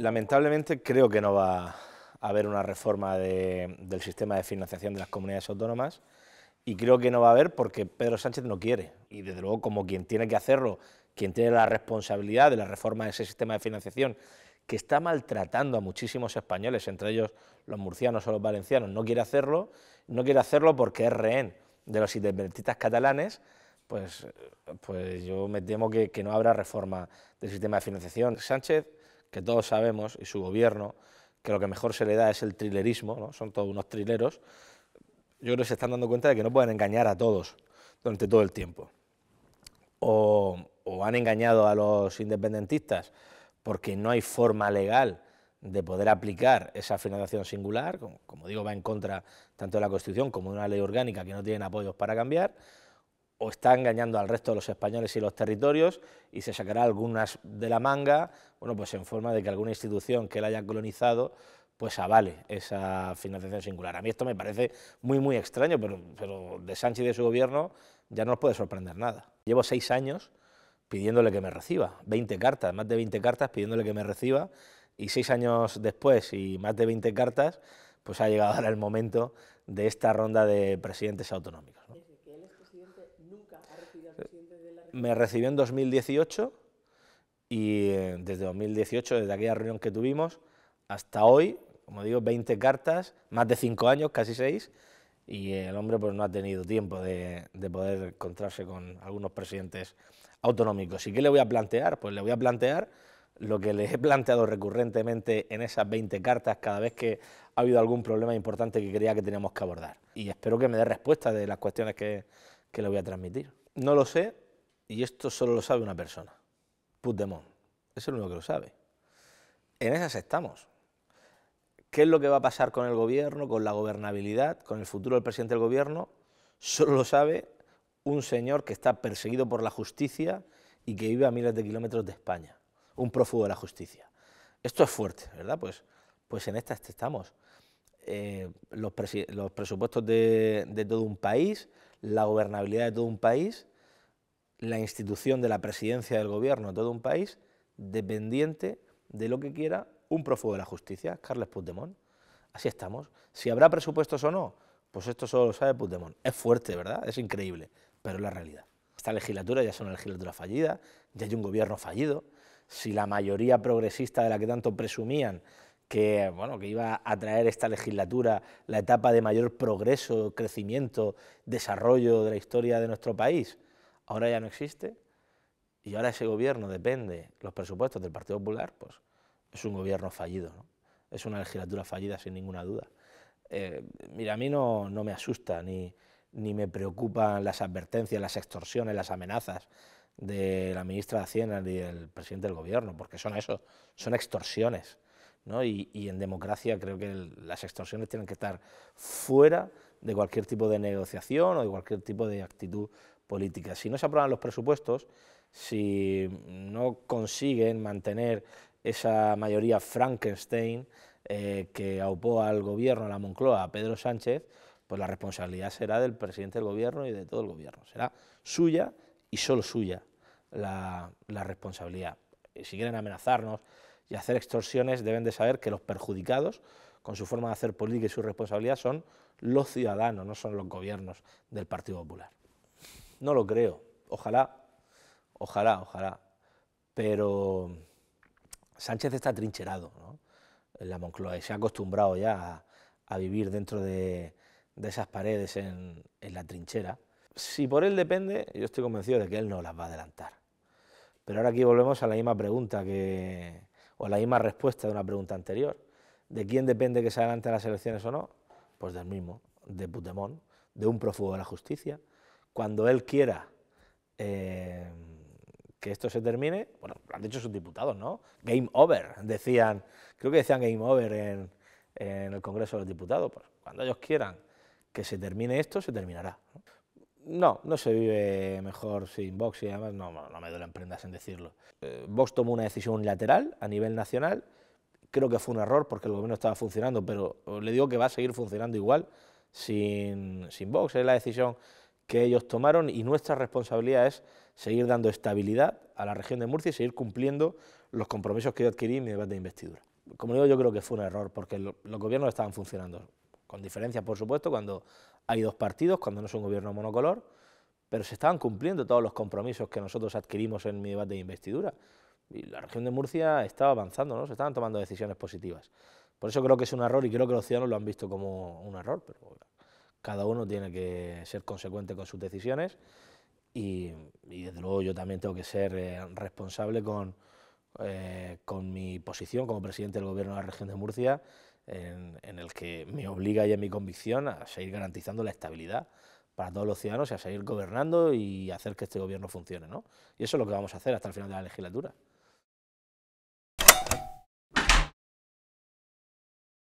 lamentablemente creo que no va a haber una reforma del sistema de financiación de las comunidades autónomas y creo que no va a haber porque Pedro Sánchez no quiere. Y desde luego como quien tiene que hacerlo, quien tiene la responsabilidad de la reforma de ese sistema de financiación, que está maltratando a muchísimos españoles, entre ellos los murcianos o los valencianos, no quiere hacerlo, no quiere hacerlo porque es rehén de los independentistas catalanes, pues, pues yo me temo que, que no habrá reforma del sistema de financiación. Sánchez que todos sabemos, y su gobierno, que lo que mejor se le da es el trilerismo, ¿no? son todos unos trileros, yo creo que se están dando cuenta de que no pueden engañar a todos durante todo el tiempo. O, han engañado a los independentistas porque no hay forma legal de poder aplicar esa financiación singular, como, como digo, va en contra tanto de la Constitución como de una ley orgánica que no tienen apoyos para cambiar, o está engañando al resto de los españoles y los territorios y se sacará algunas de la manga, bueno, pues en forma de que alguna institución que la haya colonizado pues avale esa financiación singular. A mí esto me parece muy, muy extraño, pero, pero de Sánchez y de su gobierno ya no nos puede sorprender nada. Llevo seis años pidiéndole que me reciba, 20 cartas, más de 20 cartas pidiéndole que me reciba, y seis años después y más de 20 cartas, pues ha llegado ahora el momento de esta ronda de presidentes autonómicos. Me recibió en 2018 y eh, desde 2018, desde aquella reunión que tuvimos, hasta hoy, como digo, 20 cartas, más de 5 años, casi 6, y el hombre pues no ha tenido tiempo de, poder encontrarse con algunos presidentes autonómicos. ¿Y qué le voy a plantear? Pues le voy a plantear lo que le he planteado recurrentemente en esas 20 cartas cada vez que ha habido algún problema importante que creía que teníamos que abordar. Y espero que me dé respuesta de las cuestiones que, que le voy a transmitir. No lo sé y esto solo lo sabe una persona, Puigdemont. Es el único que lo sabe. En esas estamos. ¿Qué es lo que va a pasar con el gobierno, con la gobernabilidad, con el futuro del presidente del gobierno? Solo lo sabe un señor que está perseguido por la justicia y que vive a miles de kilómetros de España, un prófugo de la justicia. Esto es fuerte, ¿verdad? Pues, pues en estas estamos. Eh, los, presupuestos de, todo un país, la gobernabilidad de todo un país, la institución de la presidencia del gobierno de todo un país, dependiente de lo que quiera un prófugo de la justicia, Carles Puigdemont. Así estamos. Si habrá presupuestos o no, pues esto solo lo sabe Puigdemont. Es fuerte, ¿verdad? Es increíble, pero es la realidad. Esta legislatura ya es una legislatura fallida, ya hay un gobierno fallido. Si la mayoría progresista de la que tanto presumían que, bueno, que iba a traer esta legislatura la etapa de mayor progreso, crecimiento, desarrollo de la historia de nuestro país, ahora ya no existe y ahora ese gobierno depende los presupuestos del Partido Popular, pues es un gobierno fallido, es una legislatura fallida sin ninguna duda. Eh, mira, a mí no, no me asusta ni, ni me preocupan las advertencias, las extorsiones, las amenazas de la ministra de Hacienda y del presidente del gobierno, porque son eso, son extorsiones. Y, en democracia creo que las extorsiones tienen que estar fuera de cualquier tipo de negociación o de cualquier tipo de actitud política. Si no se aprueban los presupuestos, si no consiguen mantener esa mayoría Frankenstein eh, que aupó al gobierno, a la Moncloa, a Pedro Sánchez, pues la responsabilidad será del presidente del gobierno y de todo el gobierno. Será suya y solo suya la responsabilidad. Si quieren amenazarnos, y hacer extorsiones deben de saber que los perjudicados, con su forma de hacer política y su responsabilidad, son los ciudadanos, no son los gobiernos del Partido Popular. No lo creo. Ojalá, ojalá, ojalá. Pero Sánchez está trincherado en la Moncloa y se ha acostumbrado ya a, vivir dentro de, esas paredes en, la trinchera. Si por él depende, yo estoy convencido de que él no las va a adelantar. Pero ahora aquí volvemos a la misma pregunta que, o la misma respuesta de una pregunta anterior. ¿De quién depende que se adelanten las elecciones o no? Pues del mismo, de Putemón, de un prófugo de la justicia. Cuando él quiera eh, que esto se termine, bueno, lo han dicho sus diputados, ¿no? Game over, decían, creo que decían game over en, el Congreso de los Diputados. Pues cuando ellos quieran que se termine esto, se terminará. No, no se vive mejor sin Vox y además no, no me duelen prendas en decirlo. Eh, Vox tomó una decisión unilateral a nivel nacional, creo que fue un error porque el gobierno estaba funcionando, pero le digo que va a seguir funcionando igual sin, sin Vox, es la decisión que ellos tomaron y nuestra responsabilidad es seguir dando estabilidad a la región de Murcia y seguir cumpliendo los compromisos que yo adquirí en mi debate de investidura. Como digo, yo creo que fue un error porque los gobiernos estaban funcionando con diferencias por supuesto, cuando hay dos partidos, cuando no es un gobierno monocolor, pero se estaban cumpliendo todos los compromisos que nosotros adquirimos en mi debate de investidura. Y la región de Murcia estaba avanzando, ¿no? se estaban tomando decisiones positivas. Por eso creo que es un error y creo que los ciudadanos lo han visto como un error, pero cada uno tiene que ser consecuente con sus decisiones y, desde luego yo también tengo que ser eh, responsable con, eh, con mi posición como presidente del gobierno de la región de Murcia en, el que me obliga y es mi convicción a seguir garantizando la estabilidad para todos los ciudadanos y a seguir gobernando y hacer que este gobierno funcione. Y eso es lo que vamos a hacer hasta el final de la legislatura.